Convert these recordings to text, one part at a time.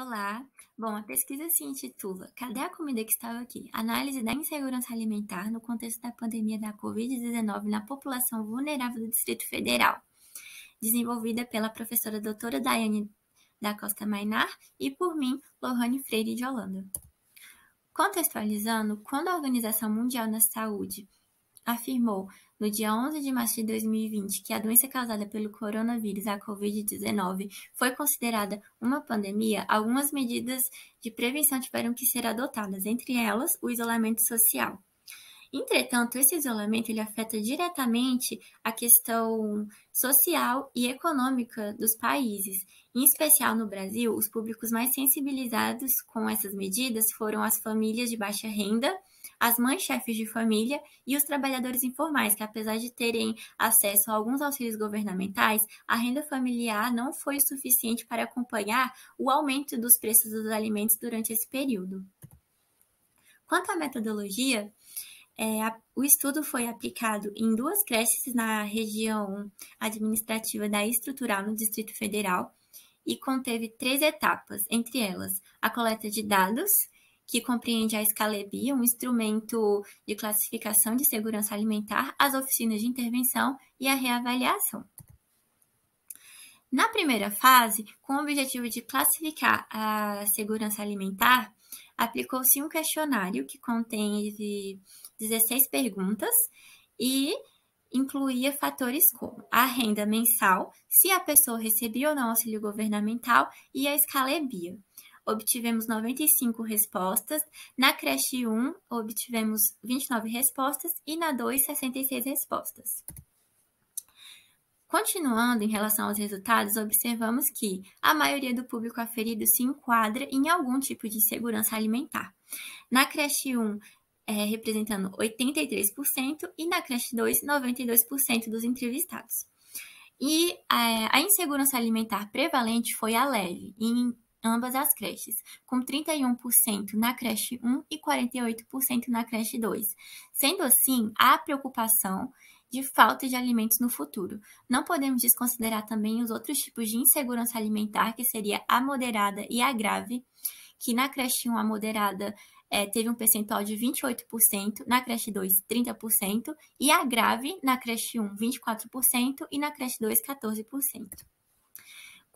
Olá! Bom, a pesquisa se intitula Cadê a comida que estava aqui? Análise da insegurança alimentar no contexto da pandemia da Covid-19 na população vulnerável do Distrito Federal, desenvolvida pela professora doutora Daiane da Costa Mainar e por mim, Lohane Freire de Holanda. Contextualizando, quando a Organização Mundial da Saúde afirmou, no dia 11 de março de 2020, que a doença causada pelo coronavírus, a Covid-19, foi considerada uma pandemia, algumas medidas de prevenção tiveram que ser adotadas, entre elas o isolamento social. Entretanto, esse isolamento ele afeta diretamente a questão social e econômica dos países. Em especial no Brasil, os públicos mais sensibilizados com essas medidas foram as famílias de baixa renda, as mães chefes de família e os trabalhadores informais, que apesar de terem acesso a alguns auxílios governamentais, a renda familiar não foi o suficiente para acompanhar o aumento dos preços dos alimentos durante esse período. Quanto à metodologia, é, a, o estudo foi aplicado em duas creches na região administrativa da estrutural no Distrito Federal e conteve três etapas, entre elas a coleta de dados, que compreende a Scalebi, um instrumento de classificação de segurança alimentar, as oficinas de intervenção e a reavaliação. Na primeira fase, com o objetivo de classificar a segurança alimentar, aplicou-se um questionário que contém 16 perguntas e incluía fatores como a renda mensal, se a pessoa recebia ou não auxílio governamental e a escala EBIA. É obtivemos 95 respostas, na creche 1 obtivemos 29 respostas e na 2 66 respostas. Continuando em relação aos resultados, observamos que a maioria do público aferido se enquadra em algum tipo de segurança alimentar. Na creche 1, é, representando 83%, e na creche 2, 92% dos entrevistados. E é, a insegurança alimentar prevalente foi a leve, em ambas as creches, com 31% na creche 1 e 48% na creche 2. Sendo assim, a preocupação de falta de alimentos no futuro. Não podemos desconsiderar também os outros tipos de insegurança alimentar, que seria a moderada e a grave, que na creche 1 a moderada é, teve um percentual de 28%, na creche 2, 30%, e a grave, na creche 1, 24%, e na creche 2, 14%.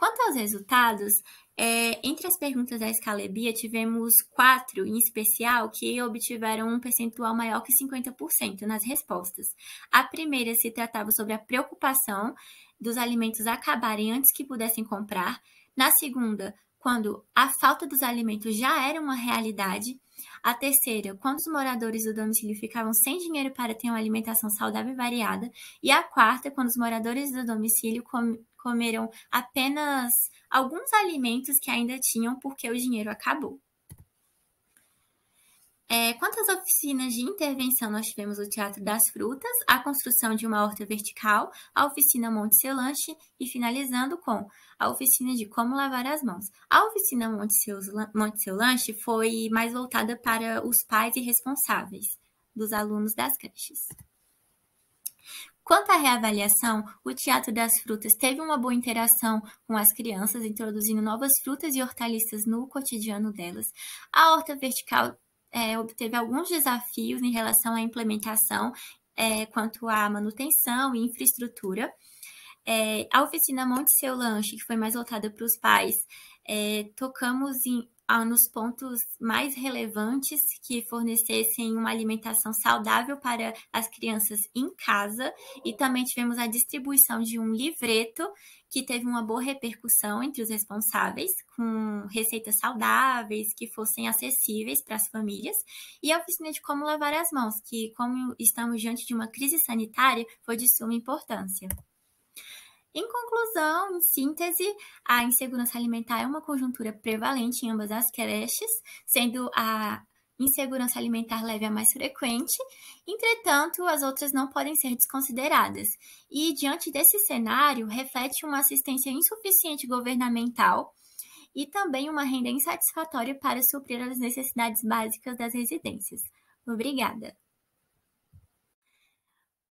Quanto aos resultados, é, entre as perguntas da escala tivemos quatro em especial que obtiveram um percentual maior que 50% nas respostas. A primeira se tratava sobre a preocupação dos alimentos acabarem antes que pudessem comprar. Na segunda, quando a falta dos alimentos já era uma realidade. A terceira, quando os moradores do domicílio ficavam sem dinheiro para ter uma alimentação saudável e variada. E a quarta, quando os moradores do domicílio comeram apenas alguns alimentos que ainda tinham porque o dinheiro acabou. É, quantas oficinas de intervenção nós tivemos o Teatro das Frutas, a construção de uma horta vertical, a oficina Monte Seu Lanche e finalizando com a oficina de como lavar as mãos. A oficina Monte Seu, Monte Seu Lanche foi mais voltada para os pais e responsáveis dos alunos das creches. Quanto à reavaliação, o Teatro das Frutas teve uma boa interação com as crianças, introduzindo novas frutas e hortaliças no cotidiano delas. A horta vertical é, obteve alguns desafios em relação à implementação é, quanto à manutenção e infraestrutura. É, a oficina Monte Seu Lanche, que foi mais voltada para os pais, é, tocamos em, ah, nos pontos mais relevantes que fornecessem uma alimentação saudável para as crianças em casa e também tivemos a distribuição de um livreto que teve uma boa repercussão entre os responsáveis, com receitas saudáveis que fossem acessíveis para as famílias, e a oficina de como lavar as mãos, que, como estamos diante de uma crise sanitária, foi de suma importância. Em conclusão, em síntese, a insegurança alimentar é uma conjuntura prevalente em ambas as creches, sendo a insegurança alimentar leve a mais frequente, entretanto, as outras não podem ser desconsideradas. E, diante desse cenário, reflete uma assistência insuficiente governamental e também uma renda insatisfatória para suprir as necessidades básicas das residências. Obrigada!